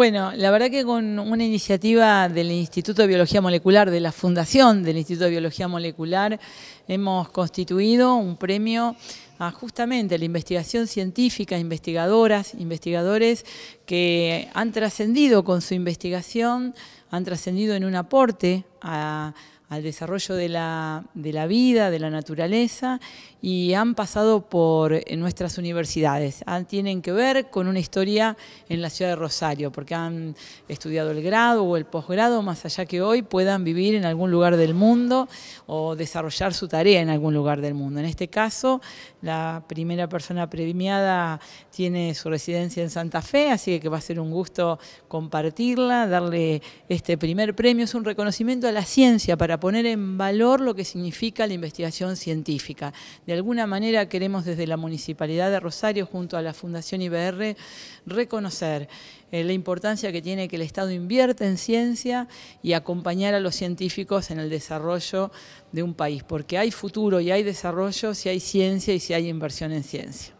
Bueno, la verdad que con una iniciativa del Instituto de Biología Molecular, de la Fundación del Instituto de Biología Molecular, hemos constituido un premio a justamente la investigación científica, investigadoras, investigadores que han trascendido con su investigación, han trascendido en un aporte a, al desarrollo de la, de la, vida, de la naturaleza, y han pasado por nuestras universidades. tienen que ver con una historia en la ciudad de Rosario, porque han estudiado el grado o el posgrado, más allá que hoy puedan vivir en algún lugar del mundo o desarrollar su tarea en algún lugar del mundo. En este caso, la primera persona premiada tiene su residencia en Santa Fe, así que va a ser un gusto compartirla, darle este primer premio. Es un reconocimiento a la ciencia para poner en valor lo que significa la investigación científica. De alguna manera queremos desde la Municipalidad de Rosario, junto a la Fundación IBR, reconocer eh, la importancia que tiene que el Estado invierta en ciencia y acompañar a los científicos en el desarrollo de un país, porque hay futuro y hay desarrollo si hay ciencia y si hay inversión en ciencia.